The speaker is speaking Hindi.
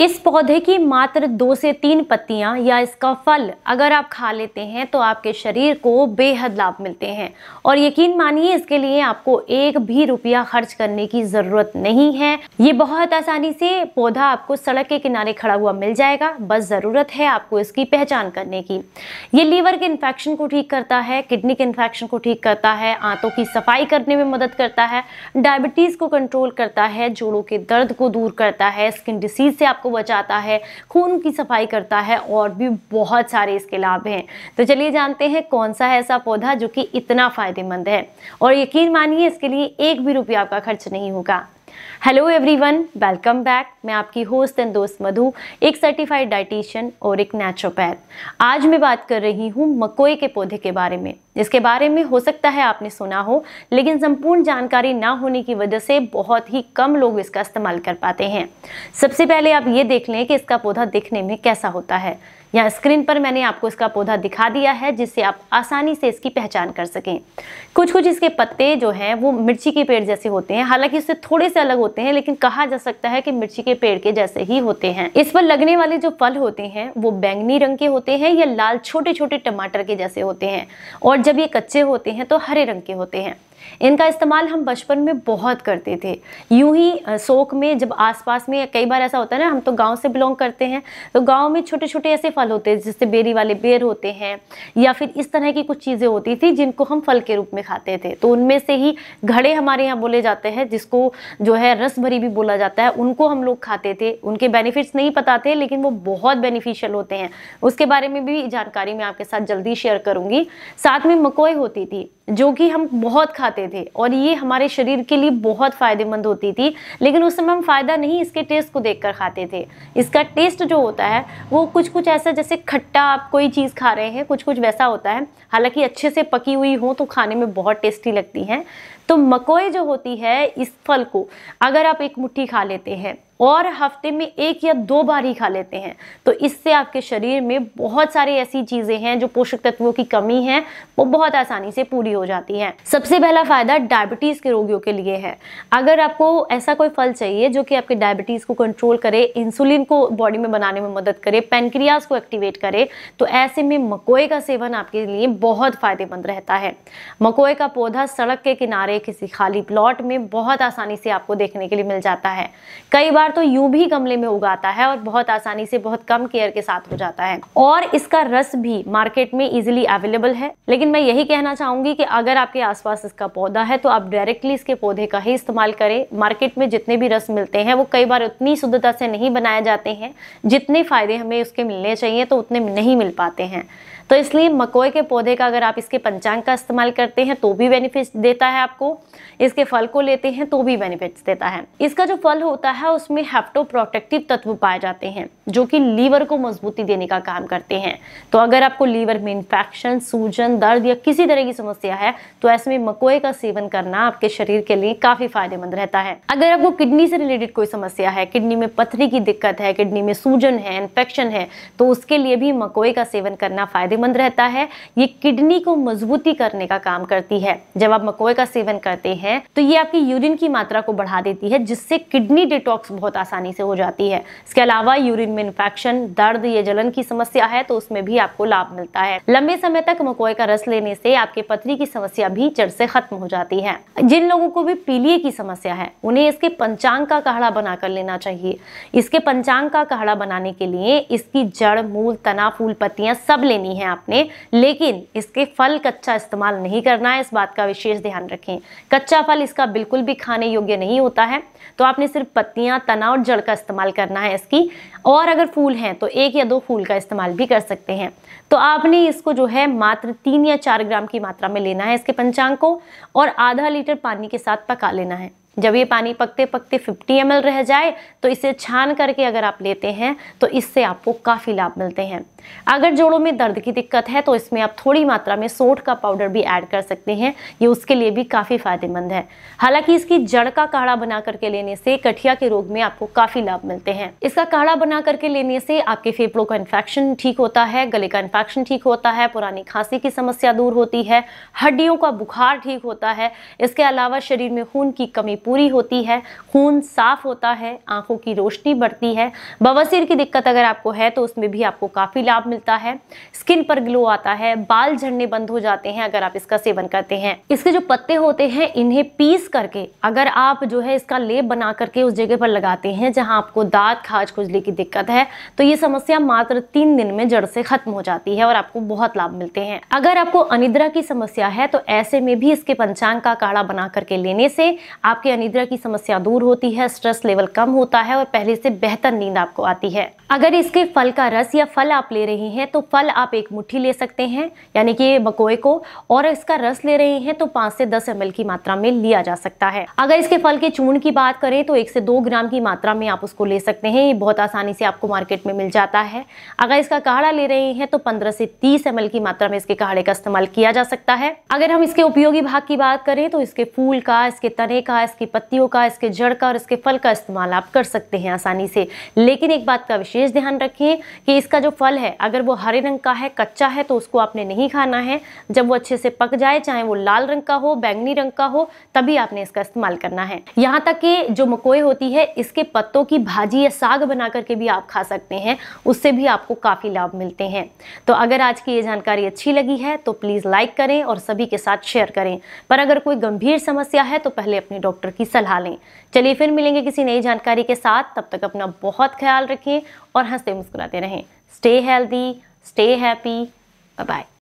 इस पौधे की मात्र दो से तीन पत्तियां या इसका फल अगर आप खा लेते हैं तो आपके शरीर को बेहद लाभ मिलते हैं और यकीन मानिए इसके लिए आपको एक भी रुपया खर्च करने की ज़रूरत नहीं है ये बहुत आसानी से पौधा आपको सड़क के किनारे खड़ा हुआ मिल जाएगा बस ज़रूरत है आपको इसकी पहचान करने की ये लीवर के इन्फेक्शन को ठीक करता है किडनी के इन्फेक्शन को ठीक करता है आंतों की सफाई करने में मदद करता है डायबिटीज़ को कंट्रोल करता है जोड़ों के दर्द को दूर करता है स्किन डिसीज से आपको को बचाता है खून की सफाई करता है और भी बहुत सारे इसके लाभ हैं तो चलिए जानते हैं कौन सा है ऐसा पौधा जो कि इतना फ़ायदेमंद है और यकीन मानिए इसके लिए एक भी रुपया आपका खर्च नहीं होगा हेलो एवरीवन वेलकम बैक मैं आपकी होस्ट एंड दोस्त मधु एक सर्टिफाइड डाइटिशियन और एक नेचुरोपैथ आज मैं बात कर रही हूँ मकोई के पौधे के बारे में जिसके बारे में हो सकता है आपने सुना हो लेकिन संपूर्ण जानकारी ना होने की वजह से बहुत ही कम लोग इसका इस्तेमाल कर पाते हैं सबसे पहले आप ये देख लें कि इसका पौधा दिखने में कैसा होता है यहाँ स्क्रीन पर मैंने आपको इसका पौधा दिखा दिया है जिससे आप आसानी से इसकी पहचान कर सकें कुछ कुछ इसके पत्ते जो हैं वो मिर्ची के पेड़ जैसे होते हैं हालांकि इससे थोड़े से अलग होते हैं लेकिन कहा जा सकता है कि मिर्ची के पेड़ के जैसे ही होते हैं इस पर लगने वाले जो फल होते हैं वो बैंगनी रंग के होते हैं या लाल छोटे छोटे टमाटर के जैसे होते हैं और जब ये कच्चे होते हैं तो हरे रंग के होते हैं इनका इस्तेमाल हम बचपन में बहुत करते थे यूं ही शोक में जब आसपास में कई बार ऐसा होता है ना हम तो गांव से बिलोंग करते हैं तो गांव में छोटे छोटे ऐसे फल होते हैं जैसे बेरी वाले बेर होते हैं या फिर इस तरह की कुछ चीज़ें होती थी जिनको हम फल के रूप में खाते थे तो उनमें से ही घड़े हमारे यहाँ बोले जाते हैं जिसको जो है रस भरी भी बोला जाता है उनको हम लोग खाते थे उनके बेनिफिट्स नहीं पता थे लेकिन वो बहुत बेनिफिशियल होते हैं उसके बारे में भी जानकारी मैं आपके साथ जल्दी शेयर करूँगी साथ में मकोई होती थी जो कि हम बहुत खाते थे और ये हमारे शरीर के लिए बहुत फ़ायदेमंद होती थी लेकिन उस समय हम फ़ायदा नहीं इसके टेस्ट को देखकर खाते थे इसका टेस्ट जो होता है वो कुछ कुछ ऐसा जैसे खट्टा आप कोई चीज़ खा रहे हैं कुछ कुछ वैसा होता है हालांकि अच्छे से पकी हुई हो तो खाने में बहुत टेस्टी लगती हैं तो मकोई जो होती है इस फल को अगर आप एक मुट्ठी खा लेते हैं और हफ्ते में एक या दो बार ही खा लेते हैं तो इससे आपके शरीर में बहुत सारी ऐसी चीज़ें हैं जो पोषक तत्वों की कमी है वो बहुत आसानी से पूरी हो जाती है सबसे पहला फ़ायदा डायबिटीज़ के रोगियों के लिए है अगर आपको ऐसा कोई फल चाहिए जो कि आपके डायबिटीज़ को कंट्रोल करे इंसुलिन को बॉडी में बनाने में मदद करे पेनक्रियाज को एक्टिवेट करे तो ऐसे में मकोए का सेवन आपके लिए बहुत फ़ायदेमंद रहता है मकोए का पौधा सड़क के किनारे वाले किसी खाली प्लॉट में बहुत आसानी से आपको देखने के लिए मिल जाता है कई बार तो यूं भी गमले में उगाता है और बहुत आसानी से बहुत कम केयर के साथ हो जाता है और इसका रस भी मार्केट में इजिली अवेलेबल है लेकिन मैं यही कहना चाहूंगी कि अगर आपके आसपास इसका पौधा है तो आप डायरेक्टली इसके पौधे का ही इस्तेमाल करें मार्केट में जितने भी रस मिलते हैं वो कई बार उतनी शुद्धता से नहीं बनाए जाते हैं जितने फायदे हमें उसके मिलने चाहिए तो उतने नहीं मिल पाते हैं तो इसलिए मकोई के पौधे का अगर आप इसके पंचांग का इस्तेमाल करते हैं तो भी बेनिफिट देता है आपको इसके फल को लेते हैं तो भी बेनिफिट्स देता है इसका जो फल होता है उसमें हेप्टो प्रोटेक्टिव तत्व पाए जाते हैं जो कि लीवर को मजबूती देने का काम करते हैं तो अगर आपको लीवर में इन्फेक्शन सूजन दर्द या किसी तरह की समस्या है तो ऐसे में मकोए का सेवन करना आपके शरीर के लिए काफी फायदेमंद रहता है अगर आपको किडनी से रिलेटेड कोई समस्या है किडनी में पथरी की दिक्कत है किडनी में सूजन है इन्फेक्शन है तो उसके लिए भी मकोए का सेवन करना फायदे फायदेमंद रहता है ये किडनी को मजबूती करने का काम करती है जब आप मकोए का सेवन करते हैं तो ये आपकी यूरिन की मात्रा को बढ़ा देती है जिससे किडनी डिटॉक्स बहुत आसानी से हो जाती है इसके अलावा यूरिन में इन्फेक्शन दर्द या जलन की समस्या है तो उसमें भी आपको लाभ मिलता है लंबे समय तक मकोए का रस लेने से आपके पथरी की समस्या भी जड़ से खत्म हो जाती है जिन लोगों को भी पीलिए की समस्या है उन्हें इसके पंचांग का काढ़ा बनाकर लेना चाहिए इसके पंचांग का काढ़ा बनाने के लिए इसकी जड़ मूल तना फूल पत्तियां सब लेनी है हैं आपने लेकिन इसके फल कच्चा इस्तेमाल नहीं करना है इस बात का विशेष ध्यान रखें कच्चा फल इसका बिल्कुल भी खाने योग्य नहीं होता है तो आपने सिर्फ पत्तियां तना और जड़ का इस्तेमाल करना है इसकी और अगर फूल हैं तो एक या दो फूल का इस्तेमाल भी कर सकते हैं तो आपने इसको जो है मात्र तीन या चार ग्राम की मात्रा में लेना है इसके पंचांग को और आधा लीटर पानी के साथ पका लेना है जब ये पानी पकते पकते 50 एम रह जाए तो इसे छान करके अगर आप लेते हैं तो इससे आपको काफ़ी लाभ मिलते हैं अगर जोड़ों में दर्द की दिक्कत है तो इसमें आप थोड़ी मात्रा में सोट का पाउडर भी ऐड कर सकते हैं ये उसके लिए भी काफ़ी फ़ायदेमंद है हालांकि इसकी जड़ का काढ़ा बना करके लेने से कठिया के रोग में आपको काफ़ी लाभ मिलते हैं इसका काढ़ा बना करके लेने से आपके फेफड़ों का इन्फेक्शन ठीक होता है गले का इन्फेक्शन ठीक होता है पुरानी खांसी की समस्या दूर होती है हड्डियों का बुखार ठीक होता है इसके अलावा शरीर में खून की कमी पूरी होती है खून साफ होता है आंखों की रोशनी बढ़ती है बवासीर की दिक्कत अगर आपको है तो उसमें भी आपको काफ़ी लाभ मिलता है स्किन पर ग्लो आता है बाल झड़ने बंद हो जाते हैं अगर आप इसका सेवन करते हैं इसके जो पत्ते होते हैं इन्हें पीस करके अगर आप जो है इसका लेप बना करके उस जगह पर लगाते हैं जहाँ आपको दाँत खाज खुजली की दिक्कत है तो ये समस्या मात्र तीन दिन में जड़ से खत्म हो जाती है और आपको बहुत लाभ मिलते हैं अगर आपको अनिद्रा की समस्या है तो ऐसे में भी इसके पंचांग का काढ़ा बना करके लेने से आपके अनिद्रा की समस्या दूर होती है स्ट्रेस लेवल कम होता है और पहले से बेहतर नींद आपको आती है अगर इसके फल का रस या फल आप ले रहे हैं तो फल आप एक मुट्ठी ले सकते हैं यानी कि बकोए को और इसका रस ले रहे हैं तो पांच से दस एम की मात्रा में लिया जा सकता है अगर इसके फल के चूर्ण की बात करें तो एक से दो ग्राम की मात्रा में आप उसको ले सकते हैं ये बहुत आसानी से आपको मार्केट में मिल जाता है अगर इसका काढ़ा ले रहे हैं तो पंद्रह से तीस एम की मात्रा में इसके काढ़े का इस्तेमाल किया जा सकता है अगर हम इसके उपयोगी भाग की बात करें तो इसके फूल का इसके तने का इसके इसकी पत्तियों का इसके जड़ का और इसके फल का इस्तेमाल आप कर सकते हैं आसानी से लेकिन एक बात का विशेष ध्यान रखें कि इसका जो फल है अगर वो हरे रंग का है कच्चा है तो उसको आपने नहीं खाना है जब वो अच्छे से पक जाए चाहे वो लाल रंग का हो बैंगनी रंग का हो तभी आपने इसका इस्तेमाल करना है यहाँ तक कि जो मकोई होती है इसके पत्तों की भाजी या साग बना करके भी आप खा सकते हैं उससे भी आपको काफ़ी लाभ मिलते हैं तो अगर आज की ये जानकारी अच्छी लगी है तो प्लीज़ लाइक करें और सभी के साथ शेयर करें पर अगर कोई गंभीर समस्या है तो पहले अपने डॉक्टर की सलाह लें चलिए फिर मिलेंगे किसी नई जानकारी के साथ तब तक अपना बहुत ख्याल रखें और हंसते मुस्कुराते रहें stay healthy stay happy bye